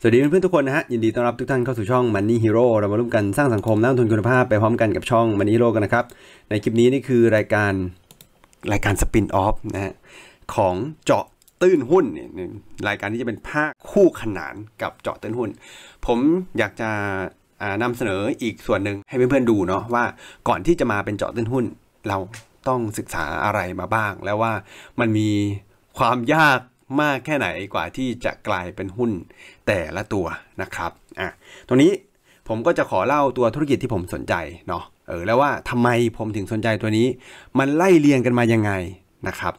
สวัสดีเพื่อนๆทุกคนนะฮะ ยินดีต้อนรับทุกท่านเข้าสู่ช่อง Money Hero เรามาร่วมกันสร้างสังคมและลงทุนคุณภาพไปพร้อมกันกับช่อง Money Hero กันนะครับ ในคลิปนี้นี่คือรายการรายการสปินออฟนะฮะของเจาะตื้นหุ้นเนี่ยรายการที่จะเป็นภาคคู่ขนานกับเจาะตื้นหุ้น ผมอยากจะนำเสนออีกส่วนหนึ่งให้เพื่อนๆดูเนาะว่าก่อนที่จะมาเป็นเจาะตื้นหุ้นเราต้องศึกษาอะไรมาบ้าง แล้วว่ามันมีความยากมากแค่ไหนกว่าที่จะกลายเป็นหุ้นแต่ละตัวนะครับ อ่ะ ตรงนี้ผมก็จะขอเล่าตัวธุรกิจที่ผมสนใจเนาะ เออแล้วว่าทำไมผมถึงสนใจตัวนี้ มันไล่เรียงกันมายังไงนะครับ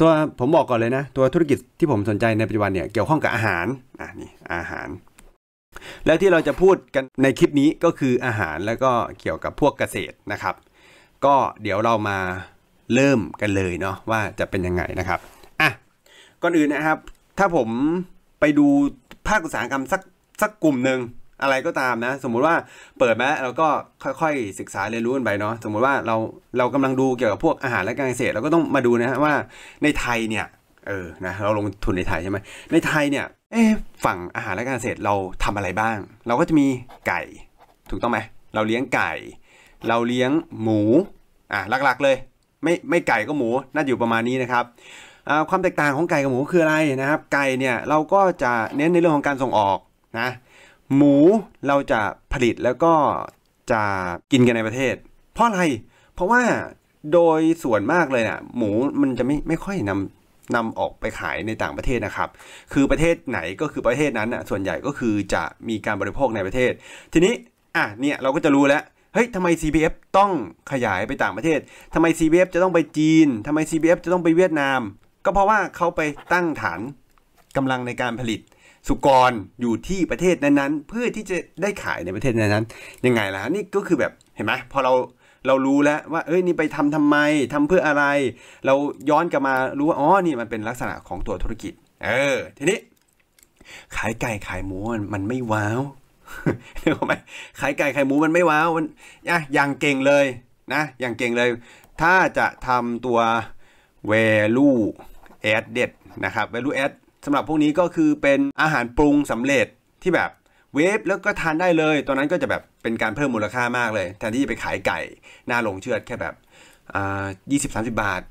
ตัวผมบอกก่อนเลยนะตัวธุรกิจที่ผมสนใจในปัจจุบันเนี่ยเกี่ยวข้องกับอาหาร อ่ะนี่อาหาร แล้วที่เราจะพูดกันในคลิปนี้ก็คืออาหารแล้วก็เกี่ยวกับพวกเกษตรนะครับ ก็เดี๋ยวเรามาเริ่มกันเลยเนาะว่าจะเป็นยังไงนะครับ อ่ะ ก่อนอื่นนะครับถ้าผมไปดูภาคอุตสาหกรรมสักสักกลุ่มหนึ่งอะไรก็ตามนะ สมมุติว่าเปิดมาแล้วเราก็ค่อยๆศึกษาเรียนรู้กันไปเนาะสมมุติว่าเราเรากำลังดูเกี่ยวกับพวกอาหารและการเกษตรเราก็ต้องมาดูนะฮะว่าในไทยเนี่ยเออนะเราลงทุนในไทยใช่ไหมในไทยเนี่ยเอ๊ฝั่งอาหารและการเกษตรเราทำอะไรบ้าง เราก็จะมีไก่ถูกต้องไหมเราเลี้ยงไก่ เราเลี้ยงหมูอ่ะหลักๆเลย ไม่ไม่ไก่ก็หมูน่าอยู่ประมาณนี้นะครับความแตกต่างของไก่กับหมูคืออะไรนะครับ ไก่เนี่ยเราก็จะเน้นในเรื่องของการส่งออกนะหมูเราจะผลิตแล้วก็จะกินกันในประเทศ เพราะอะไรเพราะว่าโดยส่วนมากเลยนะ่ะหมูมันจะไม่ไม่ค่อยนำนำออกไปขายในต่างประเทศนะครับ คือประเทศไหนก็คือประเทศนั้นอ่ะส่วนใหญ่ก็คือจะมีการบริโภคในประเทศ ทีนี้อ่ะเนี่ยเราก็จะรู้แล้วเฮ้ยทำไม c b f ต้องขยายไปต่างประเทศทำไม c b f จะต้องไปจีนทำไม c b f จะต้องไปเวียดนามก็เพราะว่าเขาไปตั้งฐานกำลังในการผลิตสุกรอยู่ที่ประเทศนั้นๆ เพื่อที่จะได้ขายในประเทศนั้นๆยังไงล่ะนี่ก็คือแบบเห็นไหมพอเราเรารู้แล้วว่า เอ้ยนี่ไปทำทำไม ทำเพื่ออะไร เราย้อนกลับมารู้ว่าอ๋อนี่มันเป็นลักษณะของตัวธุรกิจ เออทีนี้ ขายไก่ขายหมูมันไม่ว้าวเข้าไหมขายไก่ขายหมูมันไม่ว้าวมันอะอย่างเก่งเลยนะอย่างเก่งเลย ถ้าจะทำตัว value add เด็ดนะครับ value add สำหรับพวกนี้ก็คือเป็นอาหารปรุงสำเร็จที่แบบเวฟแล้วก็ทานได้เลย ตอนนั้นก็จะแบบเป็นการเพิ่มมูลค่ามากเลยแทนที่จะไปขายไก่ หน้าลงเชือดแค่แบบยี่สิบสามสิบาท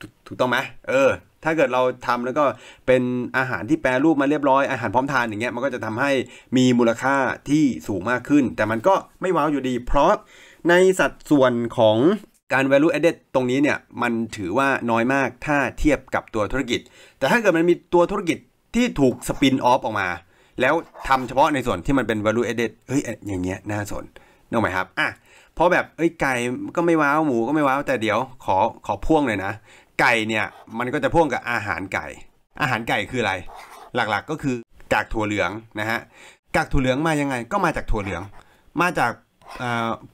ถถูกต้องไหมเออถ้าเกิดเราทำแล้วก็เป็นอาหารที่แปรรูปมาเรียบร้อยอาหารพร้อมทานอย่างเงี้ยมันก็จะทำให้มีมูลค่าที่สูงมากขึ้น แต่มันก็ไม่ว้าวอยู่ดี เพราะในสัดส่วนของการ value added ตรงนี้เนี่ย มันถือว่าน้อยมากถ้าเทียบกับตัวธุรกิจ แต่ถ้าเกิดมันมีตัวธุรกิจที่ถูกสปินออฟออกมา แล้วทำเฉพาะในส่วนที่มันเป็น value added เฮ้ย อย่างเงี้ยน่าสนนึกไหมครับ อ่ะพราะแบบเอ้ย ไก่ก็ไม่ว้าว หมูก็ไม่ว้าว แต่เดี๋ยวขอขอพ่วงเลยนะ ไก่เนี่ย มันก็จะพ่วงกับอาหารไก่ อาหารไก่คืออะไร หลักๆกก็คือกากถั่วเหลืองนะฮะ กากถั่วเหลืองมายังไง ก็มาจากถั่วเหลือง มาจาก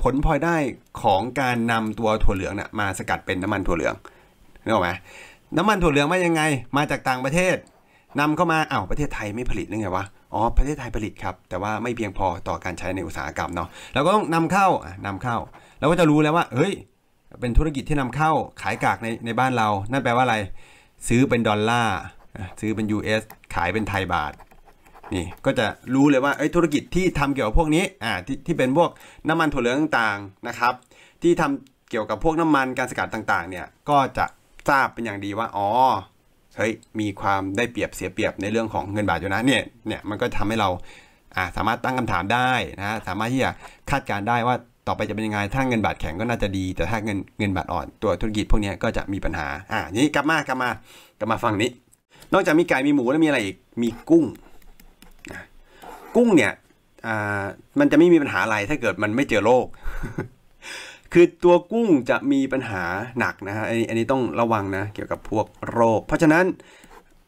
ผลพลอยได้ของการนำตัวถั่วเหลืองนะ่ะมาสกัดเป็นน้ำมันถั่วเหลืองนึกออกไหมน้ำมันถั่วเหลืองมายังไง มาจากต่างประเทศ นำเข้ามาอ้าวประเทศไทยไม่ผลิตหรือไงวะอ๋อ ประเทศไทยผลิตครับ แต่ว่าไม่เพียงพอต่อการใช้ในอุตสาหกรรมเนาะเราก็ต้องนำเข้านำเข้าเราก็จะรู้แล้วว่า เฮ้ย เป็นธุรกิจที่นำเข้าขายกากในในบ้านเรา นั่นแปลว่าอะไร ซื้อเป็นดอลลาร์ซื้อเป็น US ขายเป็นไทยบาทนี่ก็จะรู้เลยว่าธุรกิจที่ทำเกี่ยวกับพวกนี้อ่าทที่เป็นพวกน้ำมันถั่วเหลืองต่างๆนะครับ ที่ทำเกี่ยวกับพวกน้ำมันการสกัดต่างๆเนี่ยก็จะทราบเป็นอย่างดีว่าอ๋อเฮ้ยมีความได้เปรียบเสียเปรียบในเรื่องของเงินบาทอยู่นะเนี่ยเนี่ยมันก็ทำให้เราอ่าสามารถตั้งคำถามได้นะสามารถที่จะคาดการได้ว่าต่อไปจะเป็นยังไงถ้าเงินบาทแข็งก็น่าจะดีแต่ถ้าเงินเงินบาทอ่อนตัวธุรกิจพวกนี้ก็จะมีปัญหาอ่านี้กลับมากลับมากลับมาฟังนี้ นอกจากมีไก่มีหมูแล้วมีอะไรอีกมีกุ้งกุ้งเนี่ยมันจะไม่มีปัญหาอะไร ถ้าเกิดมันไม่เจอโรค คือตัวกุ้งจะมีปัญหาหนักนะฮะอันนี้ต้องระวังนะ เกี่ยวกับพวกโรค เพราะฉะนั้น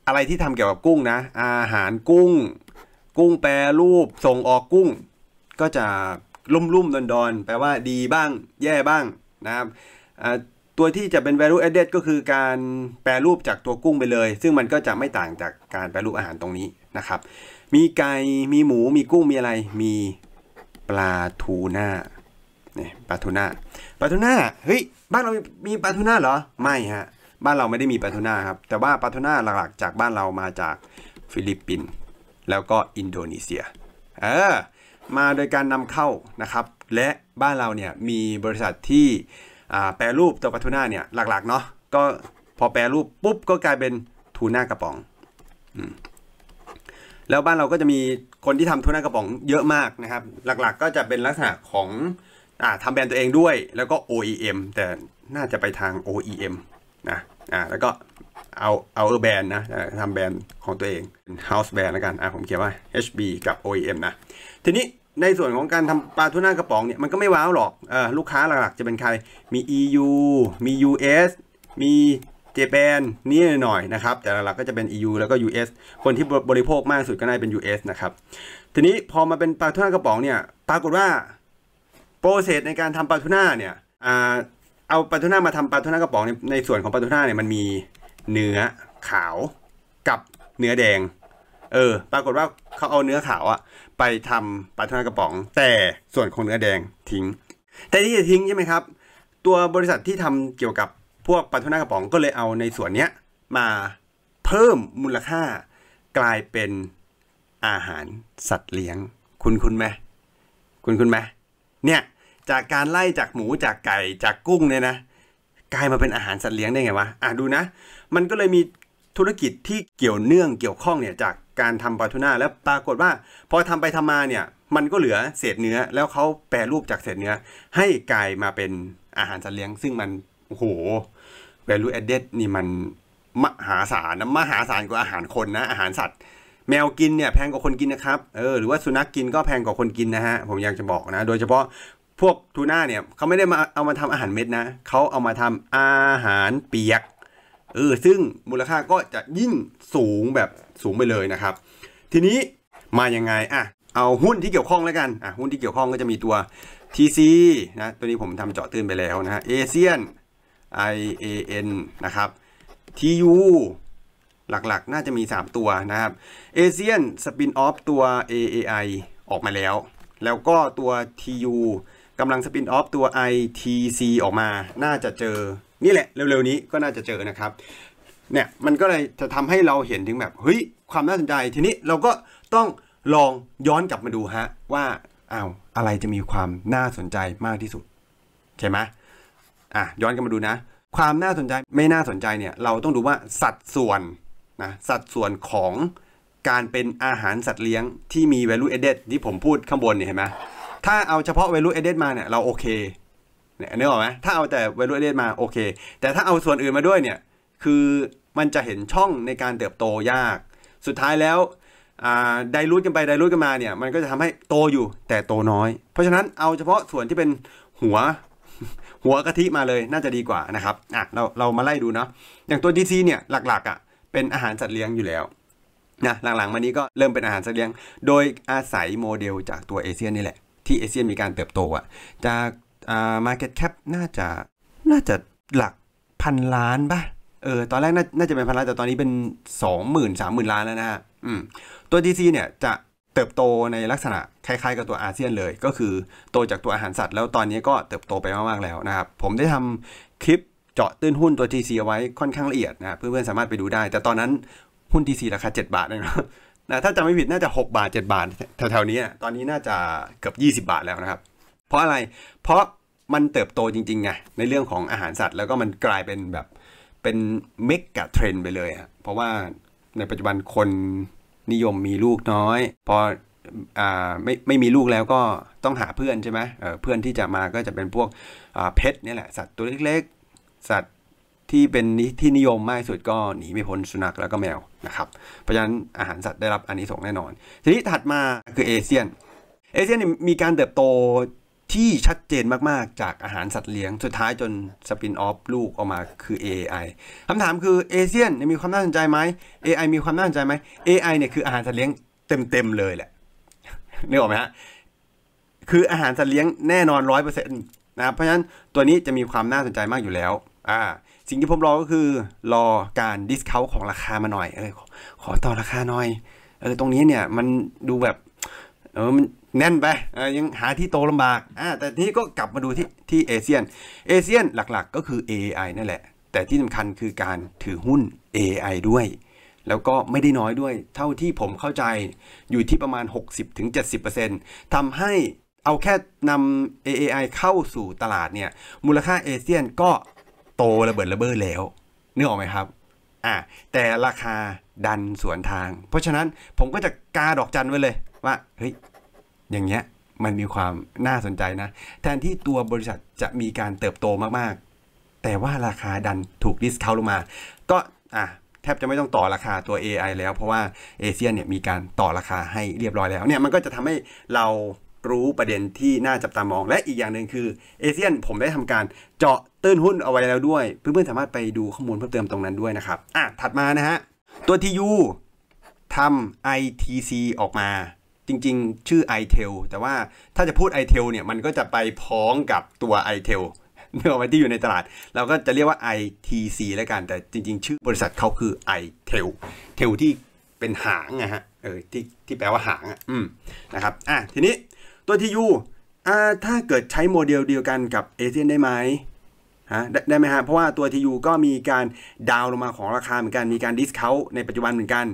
อะไรที่ทำเกี่ยวกับกุ้งนะ อาหารกุ้ง กุ้งแปรรูป ส่งออกกุ้ง ก็จะลุ่มลุ่มดอนดอนแปลว่าดีบ้าง แย่บ้างนะครับ ตัวที่จะเป็น value added ก็คือการแปรรูปจากตัวกุ้งไปเลย ซึ่งมันก็จะไม่ต่างจากการแปรรูปอาหารตรงนี้นะครับมีไก่ มีหมู มีกุ้ง มีอะไร มีปลาทูน่าเนี่ยปลาทูน่า ปลาทูน่า เฮ้ย บ้านเรามีปลาทูน่าเหรอ ไม่ฮะ บ้านเราไม่ได้มีปลาทูน่าครับ แต่ว่าปลาทูน่าหลักๆจากบ้านเรามาจากฟิลิปปินส์ แล้วก็อินโดนีเซีย เออ มาโดยการนำเข้านะครับ และบ้านเราเนี่ยมีบริษัทที่แปรรูปตัวปลาทูน่าเนี่ยหลักๆเนาะ ก็พอแปรรูปปุ๊บก็กลายเป็นทูน่า กระป๋อง อืมแล้วบ้านเราก็จะมีคนที่ทำทุนากระป๋องเยอะมากนะครับหลักๆก็จะเป็นลักษณะของอ่าทำแบรนด์ตัวเองด้วยแล้วก็ OEM แต่น่าจะไปทาง OEM นะอ่าแล้วก็เอาเอาเอแบรนด์นะทำแบรนด์ของตัวเอง house brand ์ละกันอ่าผมเขียนว่า HB กับ OEM นะทีนี้ในส่วนของการทำปลาทุน่ากระป๋องเนี่ยมันก็ไม่ว้าวหรอกอลูกค้าหลักๆจะเป็นใคร มี EU มี US มีเจแปนนี่หน่อยนะครับแต่หลักๆก็จะเป็น EU แล้วก็ US คนที่บริโภคมากสุดก็น่าเป็น US นะครับทีนี้พอมาเป็นปลาทูน่ากระป๋องเนี่ยปรากฏว่าโปรเซสในการทำปลาทูน่าเนี่ยเอาปลาทูน่ามาทำปลาทูน่ากระป๋องในในส่วนของปลาทูน่าเนี่ยมันมีเนื้อขาวกับเนื้อแดงเออปรากฏว่าเขาเอาเนื้อขาวอะไปทำปลาทูน่ากระป๋อง แต่ส่วนของเนื้อแดงทิ้ง แต่ที่จะทิ้งใช่ไหมครับตัวบริษัทที่ทำเกี่ยวกับพวกปลาทูน่ากระป๋องก็เลยเอาในส่วนเนี้ยมาเพิ่มมูลค่ากลายเป็นอาหารสัตว์เลี้ยง คุณคุณไหมคุณคุณไหมเนี่ยจากการไล่จากหมูจากไก่จากกุ้งเนี่ยนะกลายมาเป็นอาหารสัตว์เลี้ยงได้ไงวะอ่ะดูนะ มันก็เลยมีธุรกิจที่เกี่ยวเนื่องเกี่ยวข้องเนี่ยจากการทำปลาทูน่าแล้วปรากฏว่าพอทำไปทำมาเนี่ยมันก็เหลือเศษเนื้อ แล้วเขาแปรรูปจากเศษเนื้อ ให้กลายมาเป็นอาหารสัตว์เลี้ยง ซึ่งมันโอ้โห value added นี่มันมหาศาลนะมหาศาลกว่าอาหารคนนะอาหารสัตว์ แมวกินเนี่ยแพงกว่าคนกินนะครับเออหรือว่าสุนัขกกินก็แพงกว่าคนกินนะฮะผมอยากจะบอกนะโดยเฉพาะพวกทูน่าเนี่ยเขาไม่ได้มาเอามาทำอาหารเม็ดนะเขาเอามาทำอาหารเปียกเออซึ่งมูลค่าก็จะยิ่งสูงแบบสูงไปเลยนะครับทีนี้มายังไงอ่ะเอาหุ้นที่เกี่ยวข้องแล้วกันอ่ะหุ้นที่เกี่ยวข้องก็จะมีตัว TC นะตัวนี้ผมทำเจาะตื้นไปแล้วนะฮะเอเชียน i a n นะครับ t u หลักๆ น่าจะมี 3 ตัวนะครับเอเซียนสปินออฟตัว AAI ออกมาแล้ว แล้วก็ตัว TU กำลังสปินออฟตัว ITC ออกมา น่าจะเจอ นี่แหละเร็วๆนี้ก็น่าจะเจอนะครับ เนี่ยมันก็เลยจะทำให้เราเห็นถึงแบบเฮ้ยความน่าสนใจทีนี้เราก็ต้องลองย้อนกลับมาดูฮะ ว่าอ้าวอะไรจะมีความน่าสนใจมากที่สุด ใช่ไหม่ะย้อนกลับมาดูนะ ความน่าสนใจไม่น่าสนใจเนี่ยเราต้องดูว่าสัดส่วนนะสัดส่วนของการเป็นอาหารสัตว์เลี้ยงที่มี value added ที่ผมพูดข้างบนเนี่ยเห็นไหมถ้าเอาเฉพาะ value added มาเนี่ยเราโอเคเนี่ยนึกออกไหมถ้าเอาแต่ value added มาโอเคแต่ถ้าเอาส่วนอื่นมาด้วยเนี่ยคือมันจะเห็นช่องในการเติบโตยาก สุดท้ายแล้วได้รู้กันไปได้รู้กันมาเนี่ยมันก็จะทำให้โตอยู่แต่โตน้อย เพราะฉะนั้นเอาเฉพาะส่วนที่เป็นหัวหัวกะทิมาเลยน่าจะดีกว่านะครับอ่ะเราเรามาไล่ดูเนาะอย่างตัวดีซีเนี่ยหลักๆอะ่ะเป็นอาหารสัตว์เลี้ยงอยู่แล้วนะหลังๆ มานี้ก็เริ่มเป็นอาหารสัตว์เลี้ยง โดยอาศัยโมเดลจากตัวเอเชียนี่แหละที่เอเชียมีการเติบโตอะ่ะจากอ่ามาร์เก็ตแคปน่าจะน่าจะหลักพันล้านปะเออตอนแรกน่าจะเป็นพันล้านแต่ตอนนี้เป็น2 0 0 0 0หมื่นล้านแล้วนะฮะอืมตัวดีซีเนี่ยจะเติบโตในลักษณะคล้ายๆกับตัวอาเซียนเลย ก็คือโตจากตัวอาหารสัตว์แล้วตอนนี้ก็เติบโตไปมากๆแล้วนะครับผมได้ทำคลิปเจาะตื้นหุ้นตัว TC เอาไว้ค่อนข้างละเอียดนะเพื่อนๆสามารถไปดูได้ แต่ตอนนั้นหุ้นซ c ราคา 7 บาทเลยนะถ้าจำไม่ผิดน่าจะ 6 บาท 7 บาท แถวๆนี้ตอนนี้น่าจะเกือบ20 บาทแล้วนะครับเพราะอะไรเพราะมันเติบโตจริงๆไงในเรื่องของอาหารสัตว์ แล้วก็มันกลายเป็นแบบเป็นเมกะเทรนไปเลยอะเพราะว่าในปัจจุบันคนนิยมมีลูกน้อยพออ่าไม่ไม่มีลูกแล้วก็ต้องหาเพื่อนใช่ไหมเออเพื่อนที่จะมาก็จะเป็นพวกอ่าเพชรนี่แหละสัตว์ตัวเล็กๆ สัตว์ที่เป็นที่นิยมมากสุดก็หนีไม่พ้นสุนัขแล้วก็แมวนะครับเพราะฉะนั้นอาหารสัตว์ได้รับอันนี้ส่งแน่นอน ทีนี้ถัดมาคือเอเชียนเอเชียนมีการเติบโตที่ชัดเจนมากๆ จากอาหารสัตว์เลี้ยงสุดท้ายจนสปินออฟลูกออกมาคือ AI คำถามคือเอเชียนมีความน่าสนใจไหม AI มีความน่าสนใจไหม AI เนี่ยคืออาหารสัตว์เลี้ยงเต็มๆเลยแหละนึกออกไหมฮะคืออาหารสัตว์เลี้ยงแน่นอนร้อยเปอร์เซ็นต์นะเพราะฉะนั้นตัวนี้จะมีความน่าสนใจมากอยู่แล้วอ่าสิ่งที่ผมรอก็คือรอการดิสคาวของราคามาหน่อยเออขอต่อราคาหน่อยเออตรงนี้เนี่ยมันดูแบบเออมันแน่นไป ยังหาที่โตลำบากอ่าแต่นี้ก็กลับมาดูที่ที่เอเชียนเอเชียนหลักๆก็คือ AI นั่นแหละ แต่ที่สำคัญคือการถือหุ้น AI ด้วย แล้วก็ไม่ได้น้อยด้วยเท่าที่ผมเข้าใจอยู่ที่ประมาณ 60-70%ทำให้เอาแค่นำ AI เข้าสู่ตลาดเนี่ยมูลค่าเอเชียนก็โตระเบิดระเบ้อแล้วนึกออกไหมครับอ่าแต่ราคาดันสวนทาง เพราะฉะนั้นผมก็จะกาดอกจันไว้เลยว่าเฮ้ย อย่างเงี้ยมันมีความน่าสนใจนะ แทนที่ตัวบริษัทจะมีการเติบโตมาก ๆ แต่ว่าราคาดันถูกดิสคาวลงมา ก็อ่ะแทบจะไม่ต้องต่อราคาตัว AI แล้ว เพราะว่าเอเชียเนี่ยมีการต่อราคาให้เรียบร้อยแล้วเนี่ยมันก็จะทำให้เรารู้ประเด็นที่น่าจับตามอง และอีกอย่างหนึ่งคือเอเชียผมได้ทำการเจาะตื้นหุ้นเอาไว้แล้วด้วย เพื่อนๆสามารถไปดูข้อมูลเพิ่มเติมตรงนั้นด้วยนะครับอ่ะถัดมานะฮะตัวทียูทำ ITC ออกมาจริงๆ ชื่อ iTel แต่ว่าถ้าจะพูด iTel เนี่ยมันก็จะไปพ้องกับตัว iTel เนื้อไว้ที่อยู่ในตลาด เราก็จะเรียกว่า ITC แล้วกันแต่จริง ๆ ชื่อบริษัทเขาคือ iTel เทลที่เป็นหางนะฮะเออที่ที่แปลว่าหางอ่ะืมนะครับอ่ะทีนี้ตัวทียูอ่าถ้าเกิดใช้โมเดลเดียวกันกับเ s ียนได้ไหมฮะได้ไหมฮะเพราะว่าตัว TU ก็มีการดาวลงมาของราคาเหมือนกัน มีการดิสเคาในปัจจุบันเหมือนกัน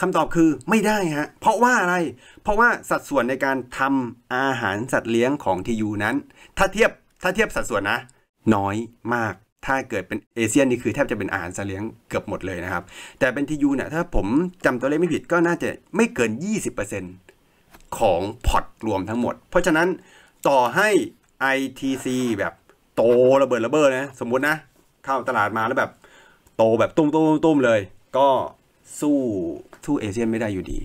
คำตอบคือไม่ได้ฮะเพราะว่าอะไร เพราะว่าสัดส่วนในการทำอาหารสัตว์เลี้ยงของทียูนั้น ถ้าเทียบถ้าเทียบสัดส่วนนะ น้อยมากถ้าเกิดเป็นเอเชียนี่คือแทบจะเป็นอาหารสัตว์เลี้ยงเกือบหมดเลยนะครับ แต่เป็นทียูเนี่ยถ้าผมจำตัวเลขไม่ผิดก็น่าจะไม่เกิน 20%ของพอร์ตรวมทั้งหมด เพราะฉะนั้นต่อให้ ITC แบบโตระเบิดระเบิดนะสมมตินะเข้าตลาดมาแล้วแบบโตแบบตุ้มๆๆเลย ก็สู้สู้เอเชียไม่ได้อยู่ดี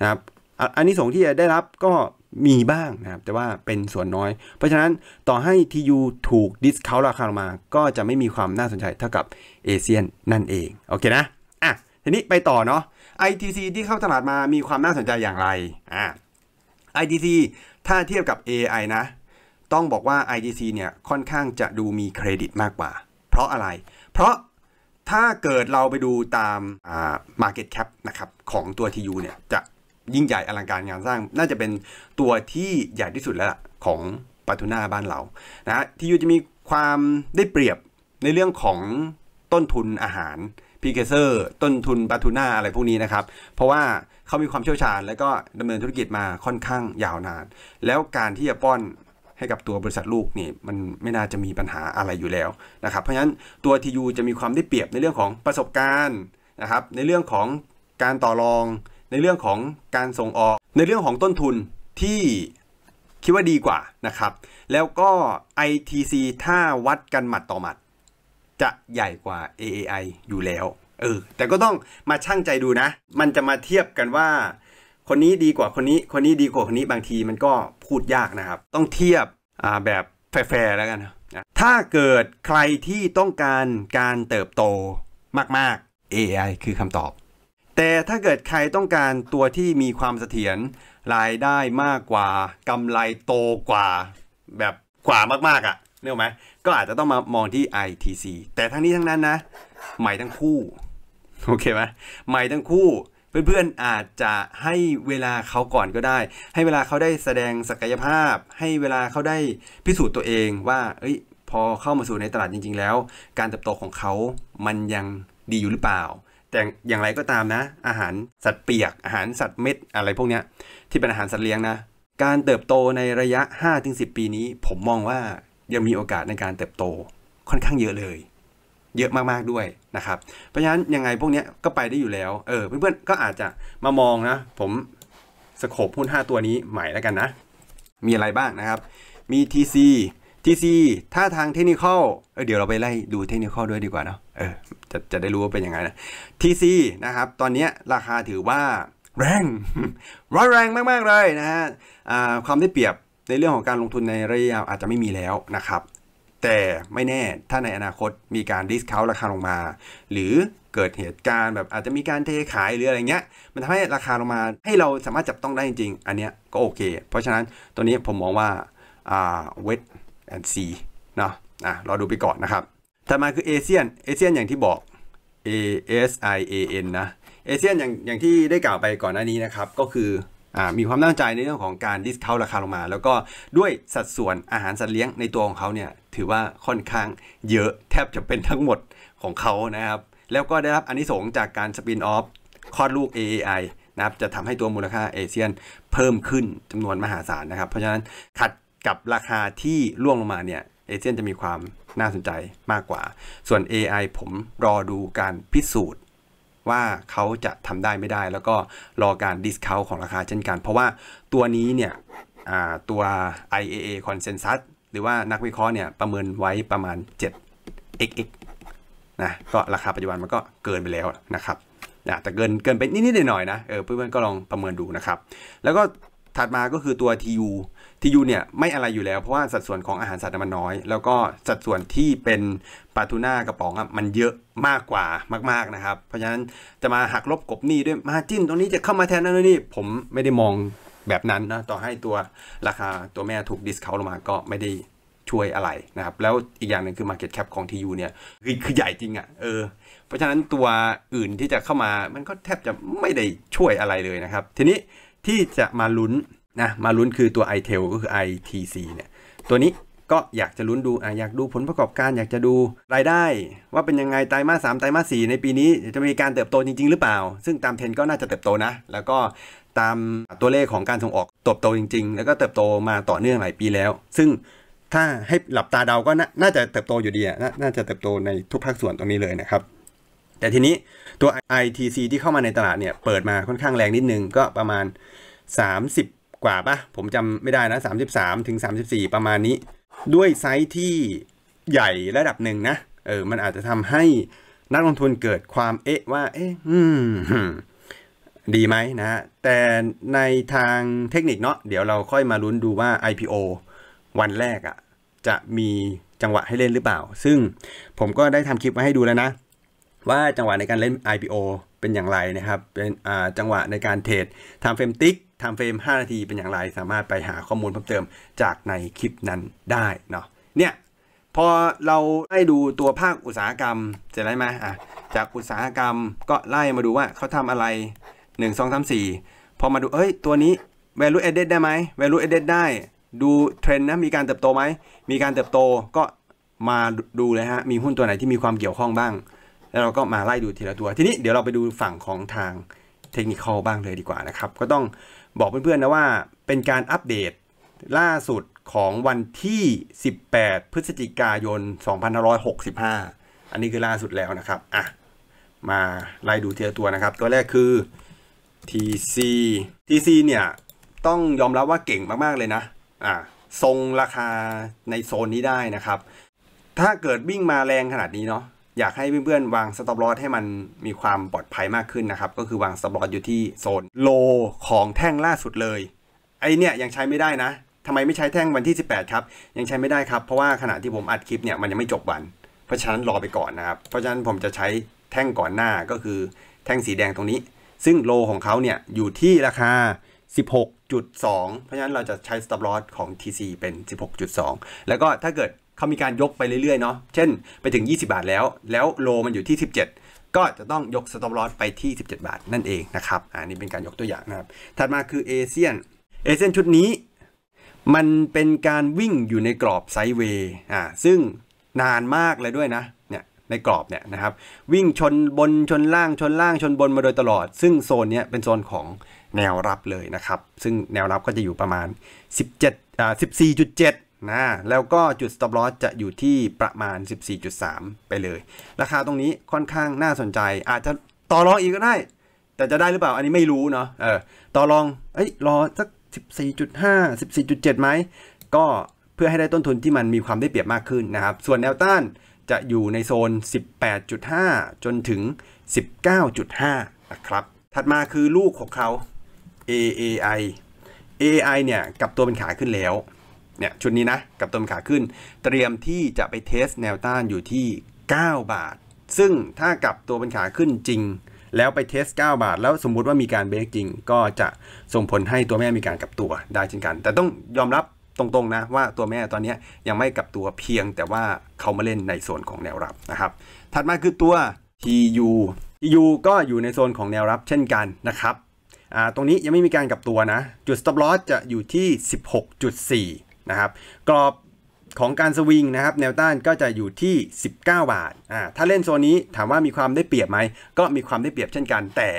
นะครับอันนี้ส่งที่จะได้รับก็มีบ้างนะครับแต่ว่าเป็นส่วนน้อย เพราะฉะนั้นต่อให้ยูถูกดิสคาวราคาลงมา ก็จะไม่มีความน่าสนใจเท่ากับเอเชียนนั่นเองโอเคนะอ่ะทีนี้ไปต่อเนาะ ITC ที่เข้าตลาดมามีความน่าสนใจอย่างไรอ่ะ ITC ถ้าเทียบกับ AI นะ ต้องบอกว่า ITC เนี่ยค่อนข้างจะดูมีเครดิตมากกว่า เพราะอะไรเพราะถ้าเกิดเราไปดูตามอ่า market cap นะครับของตัว TU เนี่ยจะยิ่งใหญ่อลังการงานสร้าง น่าจะเป็นตัวที่ใหญ่ที่สุดแล้วล่ะของปัทุน่าบ้านเรานะทียูจะมีความได้เปรียบในเรื่องของต้นทุนอาหารพีเคเซอร์ ต้นทุนปัทุน่าอะไรพวกนี้นะครับ เพราะว่าเขามีความเชี่ยวชาญและก็ดำเนินธุรกิจมาค่อนข้างยาวนานแล้วการที่จะป้อนให้กับตัวบริษัทลูกนี่มันไม่น่าจะมีปัญหาอะไรอยู่แล้วนะครับเพราะฉะนั้นตัว TU จะมีความได้เปรียบในเรื่องของประสบการณ์นะครับ ในเรื่องของการต่อรอง ในเรื่องของการส่งออก ในเรื่องของต้นทุนที่คิดว่าดีกว่านะครับ แล้วก็ ITC ถ้าวัดกันหมัดต่อหมัดจะใหญ่กว่า AAI อยู่แล้ว เออ แต่ก็ต้องมาชั่งใจดูนะ มันจะมาเทียบกันว่าคนนี้ดีกว่าคนนี้ คนนี้ดีกว่าคนนี้บางทีมันก็พูดยากนะครับ ต้องเทียบแบบแฟร์แล้วกันนะ ถ้าเกิดใครที่ต้องการการเติบโตมากๆ AI คือคำตอบ แต่ถ้าเกิดใครต้องการตัวที่มีความเสถียรรายได้มากกว่ากำไรโตกว่าแบบกว่ามากๆอะ่ะเนี่ยไหม ก็อาจจะต้องมามองที่ ITC แต่ทั้งนี้ทั้งนั้นนะ ใหม่ทั้งคู่โอเคไหมใหม่ทั้งคู่เพื่อนๆอาจจะให้เวลาเขาก่อนก็ได้ ให้เวลาเขาได้แสดงศักยภาพ ให้เวลาเขาได้พิสูจน์ตัวเองว่าเอ้ยพอเข้ามาสู่ในตลาดจริงๆแล้ว การเติบโตของเขามันยังดีอยู่หรือเปล่า แต่อย่างไรก็ตามนะ อาหารสัตว์เปียกอาหารสัตว์เม็ดอะไรพวกเนี้ยที่เป็นอาหารสัตว์เลี้ยงนะการเติบโตในระยะ 5-10 ปีนี้ผมมองว่ายังมีโอกาสในการเติบโตค่อนข้างเยอะเลยเยอะมากๆด้วยนะครับ เพราะฉะนั้นยังไงพวกนี้ก็ไปได้อยู่แล้ว เออเพื่อนๆก็อาจจะมามองนะ ผมสโคบหุ้น 5 ตัวนี้ใหม่แล้วกันนะ มีอะไรบ้างนะครับ มี TC TC ถ้าทางเทคนิคอเออเดี๋ยวเราไปไล่ดูเทคนิคอลด้วยดีกว่าเนาะ เออจะจะได้รู้ว่าเป็นยังไงนะ TC นะครับ ตอนนี้ราคาถือว่า แรงร้อนแรงมากๆเลยนะฮะความได้เปรียบในเรื่องของการลงทุนในระยะยาวอาจจะไม่มีแล้วนะครับแต่ไม่แน่ถ้าในอนาคตมีการดิสคาวราคาลงมา หรือเกิดเหตุการณ์แบบอาจจะมีการเทขายหรืออะไรเงี้ยมันทำให้ราคาลงมาให้เราสามารถจับต้องได้จริงๆอันเนี้ยก็โอเค เพราะฉะนั้นตัวนี้ผมมองว่าอ่าเวทแอนด์ซีเนาะอ่ะรอดูไปก่อนนะครับถัดมาคือเอเชียนเอเชียนอย่างที่บอก A S I A N นะเอเชียนอย่างอย่างที่ได้กล่าวไปก่อนหน้านี้นะครับ ก็คือมีความตั้งใจในเรื่องของการดิสคาวราคาลงมา แล้วก็ด้วยสัดส่วนอาหารสัตว์เลี้ยงในตัวของเขาเนี่ยถือว่าค่อนข้างเยอะแทบจะเป็นทั้งหมดของเขานะครับ แล้วก็ได้รับอนนิสงจากการสปินออฟคลอดลูก AAI นะครับจะทำให้ตัวมูลค่าเอเชียนเพิ่มขึ้นจำนวนมหาศาลนะครับ เพราะฉะนั้นขัดกับราคาที่ร่วงลงมาเนี่ยเอเชียนจะมีความน่าสนใจมากกว่า ส่วน AI ผมรอดูการพิสูจน์ ว่าเขาจะทำได้ไม่ได้ แล้วก็รอการดิสคาวของราคาเช่นกันเพราะว่าตัวนี้เนี่ยตัว IAA Consensus หรือว่านักวิเคราะห์เนี่ยประเมินไว้ประมาณ7 x นะก็ราคาปัจจุบันมันก็เกินไปแล้วนะครับนะแต่เกินเกินไปนิดๆหน่อยๆนะเออเพื่อนๆก็ลองประเมินดูนะครับแล้วก็ถัดมาก็คือตัว TU TU เนี่ยไม่อะไรอยู่แล้ว เพราะว่าสัดส่วนของอาหารสัตว์มันน้อย แล้วก็สัดส่วนที่เป็นปลาทูน่ากระป๋องมันเยอะมากกว่ามากๆนะครับ เพราะฉะนั้นจะมาหักลบกบหนี้ด้วยมาจิ้นตรงนี้จะเข้ามาแทนนั่นนี่ผมไม่ได้มองแบบนั้นนะต่อให้ตัวราคาตัวแม่ถูกดิสคาวลงมาก็ไม่ได้ช่วยอะไรนะครับแล้วอีกอย่างหนึ่งคือ Market Cap ของ TU เนี่ยคือคือใหญ่จริงอะ่ะเออเพราะฉะนั้นตัวอื่นที่จะเข้ามามันก็แทบจะไม่ได้ช่วยอะไรเลยนะครับ ทีนี้ที่จะมาลุ้นนะมาลุ้นคือตัว i t e l ก็คือ ITC เนี่ยตัวนี้ก็อยากจะลุ้นดูอ่ะอยากดูผลประกอบการ อยากจะดูรายได้ ว่าเป็นยังไง ไตรมาสสามไตรมาสสี่ในปีนี้จะมีการเติบโต จริง ๆหรือเปล่า ซึ่งตามเทรนก็น่าจะเติบโตนะ แล้วก็ตามตัวเลขของการส่งออกเติบโตจริง ๆ แล้วก็เติบโตมาต่อเนื่องหลายปีแล้ว ซึ่งถ้าให้หลับตาเดาก็น่าจะเติบโตอยู่ดีนน่าจะเติบโตในทุกภาคส่วนตรงนี้เลยนะครับ แต่ทีนี้ตัว ITC ที่เข้ามาในตลาดเนี่ย เปิดมาค่อนข้างแรงนิดนึงก็ประมาณ 30 กว่าปะผมจำไม่ได้นะ 33ถึง 34 ประมาณนี้ด้วยไซส์ที่ใหญ่ระดับหนึ่งนะ เออ มันอาจจะทำให้นักลงทุนเกิดความเอ๊ะ ว่า เอ๊ะดีไหมนะแต่ในทางเทคนิคเนาะเดี๋ยวเราค่อยมาลุ้นดูว่า IPO วันแรกอะ่ะ จะมีจังหวะให้เล่นหรือเปล่า ซึ่งผมก็ได้ทำคลิปมาให้ดูแล้วนะ ว่าจังหวะในการเล่น IPO เป็นอย่างไรนะครับ เป็นจังหวะในการเทรดทำเฟมติกทำเฟรม 5 นาที เป็นอย่างไร สามารถไปหาข้อมูลเพิ่มเติมจากในคลิปนั้นได้ เนาะเนี่ย พอเราไล่ดูตัวภาคอุตสาหกรรมเะอ็จล้ไหมอ่ะจากอุตสาหกรรมก็ไล่มาดูว่าเขาทำอะไร 1 2 3 4 พอมาดูเอ้ย ตัวนี้ value added ได้ไหม value added ได้ดูเทรนด์นะ มีการเติบโตไหม มีการเติบโต ก็มาดูเลยฮะ มีหุ้นตัวไหนที่มีความเกี่ยวข้องบ้าง แล้วเราก็มาไล่ดูทีละตัว ทีนี้เดี๋ยวเราไปดูฝั่งของทางเทคนิคบ้างเลยดีกว่านะครับ ก็ต้องบอกเพื่อนๆนะว่าเป็นการอัปเดตล่าสุดของวันที่ 18 พฤศจิกายน 2565 อันนี้คือล่าสุดแล้วนะครับอ่ะมาไล่ดูเทียตัวนะครับ ตัวแรกคือ TC TC เนี่ยต้องยอมรับว่าเก่งมากๆเลยนะอ่ะทรงราคาในโซนนี้ได้นะครับ ถ้าเกิดวิ่งมาแรงขนาดนี้เนาะอยากให้เพื่อนๆวางสต็อปลอสให้มันมีความปลอดภัยมากขึ้นนะครับก็คือวางสต็อปลอสอยู่ที่โซนโลของแท่งล่าสุดเลยไอเนี่ยยังใช้ไม่ได้นะทำไมไม่ใช้แท่งวันที่18ครับยังใช้ไม่ได้ครับเพราะว่าขณะที่ผมอัดคลิปเนี่ยมันยังไม่จบวัน เพราะฉะนั้นรอไปก่อนนะครับ เพราะฉะนั้นผมจะใช้แท่งก่อนหน้าก็คือแท่งสีแดงตรงนี้ ซึ่งโลของเขาเนี่ยอยู่ที่ราคา 16.2 เพราะฉะนั้นเราจะใช้สต็อปลอสของ TC เป็น 16.2 แล้วก็ถ้าเกิดเขามีการยกไปเรื่อยๆเนาะ เช่นไปถึง 20 บาทแล้ว แล้วโลมันอยู่ที่ 17 ก็จะต้องยกสต็อปลอสไปที่ 17 บาทนั่นเองนะครับอันนี้เป็นการยกตัวอย่างนะครับ ถัดมาคือเอเซียน เอเซียนชุดนี้ มันเป็นการวิ่งอยู่ในกรอบไซด์เวย์ อ่าซึ่งนานมากเลยด้วยนะ เนี่ยในกรอบเนี่ยนะครับ วิ่งชนบนชนล่างชนล่างชนบนมาโดยตลอด ซึ่งโซนเนี้ยเป็นโซนของแนวรับเลยนะครับ ซึ่งแนวรับก็จะอยู่ประมาณ 17อ่า14.7นะแล้วก็จุด stop loss จะอยู่ที่ประมาณ 14.3 ไปเลย ราคาตรงนี้ค่อนข้างน่าสนใจ อาจจะต่อรองอีกก็ได้ แต่จะได้หรือเปล่าอันนี้ไม่รู้เนาะเออต่อรองเอ้ยรอสัก 14.5 14.7 ไหม ก็เพื่อให้ได้ต้นทุนที่มันมีความได้เปรียบมากขึ้นนะครับส่วนแนวต้านจะอยู่ในโซน 18.5 จนถึง 19.5 นะครับ ถัดมาคือลูกของเขา AAI AI เนี่ยกับตัวเป็นขาขึ้นแล้วเนี่ยชุดนี้นะกับต้นขาขึ้นเตรียมที่จะไปเทสแนวต้านอยู่ที่ 9 บาท ซึ่งถ้ากับตัวเป็นขาขึ้นจริง แล้วไปเทส 9 บาท แล้วสมมุติว่ามีการเบรกจริง ก็จะส่งผลให้ตัวแม่ มีการกลับตัวได้เช่นกัน แต่ต้องยอมรับตรงๆนะว่าตัวแม่ตอนนี้ยังไม่กลับตัวเพียงแต่ว่าเขามาเล่นในโซนของแนวรับนะครับ ถัดมาคือตัว TU TU ก็อยู่ในโซนของแนวรับเช่นกันนะครับตรงนี้ยังไม่มีการกลับตัวนะ จุด stop loss จะอยู่ที่ 16.4นะครับกรอบของการสวิงนะครับแนวต้านก็จะอยู่ที่ 19 บาทอ่าถ้าเล่นโซนนี้ถามว่ามีความได้เปรียบไหมก็มีความได้เปรียบเช่นกันแต่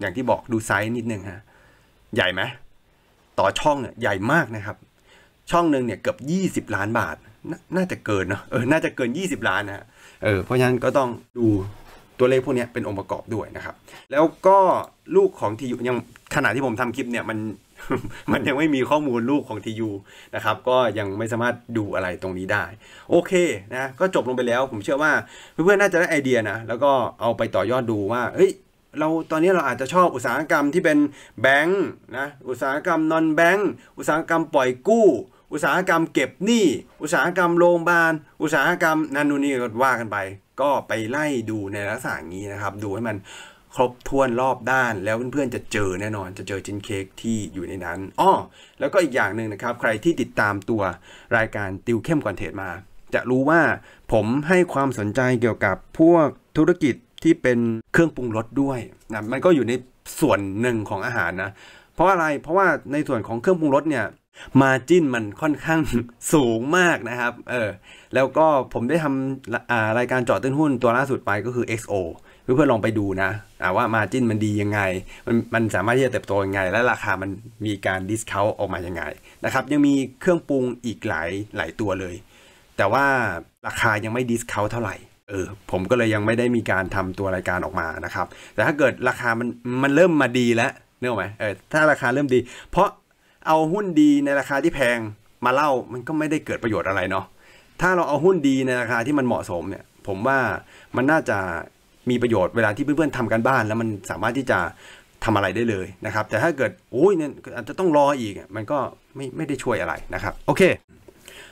อย่างที่บอกดูไซส์นิดนึงฮะใหญ่ไหมต่อช่องเนี่ยใหญ่มากนะครับ ช่องหนึ่งเนี่ยเกือบ 20 ล้านบาทนน่าจะเกินเนาะเออ น่าจะเกิน 20 ล้านนะเออเพราะฉะนั้นก็ต้องดูตัวเลขพวกนี้เป็นองค์ประกอบด้วยนะครับแล้วก็ลูกของทียยังขณะที่ผมทำคลิปเนี่ยมันมันยังไม่มีข้อมูลลูกของทียูนะครับ ก็ยังไม่สามารถดูอะไรตรงนี้ได้ โอเคนะก็จบลงไปแล้วผมเชื่อว่าเพื่อนๆน่าจะได้ไอเดียนะแล้วก็เอาไปต่อยอดดูว่าเฮ้ยเราตอนนี้เราอาจจะชอบอุตสาหกรรมที่เป็นแบงค์นะอุตสาหกรรมนอนแบงค์อุตสาหกรรมปล่อยกู้ อุตสาหกรรมเก็บหนี้อุตสาหกรรมโรงพยาบาลอุตสาหกรรมนันนูนนี่ก็ว่ากันไป ก็ไปไล่ดูในลักษณะนี้นะครับ ดูให้มันครบถ้วนรอบด้านแล้วเพื่อนๆจะเจอแน่นอนจะเจอชิ้นเค้กที่อยู่ในนั้นอ้อแล้วก็อีกอย่างหนึ่งนะครับใครที่ติดตามตัวรายการติวเข้มกอนเทต์มา จะรู้ว่าผมให้ความสนใจเกี่ยวกับพวกธุรกิจที่เป็นเครื่องปรุงรสด้วยนะมันก็อยู่ในส่วนหนึ่งของอาหารนะเพราะอะไรเพราะว่าในส่วนของเครื่องปรุงรสเนี่ยมาจิ้นมันค่อนข้างสูงมากนะครับเออแล้วก็ผมได้ทำรายการเจาะตื้นหุ้นตัวล่าสุดไปก็คือ XO เพื่อนๆลองไปดูนะว่ามาจิ้นมันดียังไงมันมันสามารถที่จะเติบโตยังไง และราคามันมีการดิสคาวออกมายังไงนะครับยังมีเครื่องปรุงอีกหลายหลายตัวเลยแต่ว่าราคายังไม่ดิสคาวเท่าไหร่เออผมก็เลยยังไม่ได้มีการทำตัวรายการออกมานะครับ แต่ถ้าเกิดราคามันมันเริ่มมาดีแล้วเนอะไหมเออถ้าราคาเริ่มดี เพราะเอาหุ้นดีในราคาที่แพงมาเล่ามันก็ไม่ได้เกิดประโยชน์อะไรเนาะถ้าเราเอาหุ้นดีในราคาที่มันเหมาะสมเนี่ย ผมว่ามันน่าจะมีประโยชน์เวลาที่เพื่อนๆทำกันบ้านแล้วมันสามารถที่จะทำอะไรได้เลยนะครับ แต่ถ้าเกิดโอ้ยเนี่ยอาจจะต้องรออีกมันก็ไม่ไม่ได้ช่วยอะไรนะครับ โอเค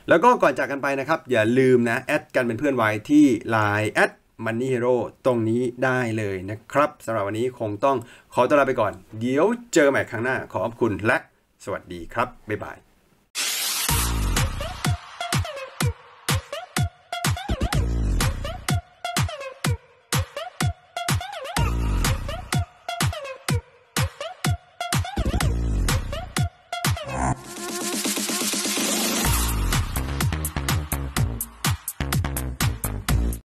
แล้วก็ก่อนจากกันไปนะครับอย่าลืมนะแอดกันเป็นเพื่อนไว้ที่ Line แอดมันนี่ฮีโร่ตรงนี้ได้เลยนะครับสำหรับวันนี้คงต้องขอตัวลาไปก่อนเดี๋ยวเจอใหม่ครั้งหน้า ขอขอบคุณและสวัสดีครับบ๊ายบาย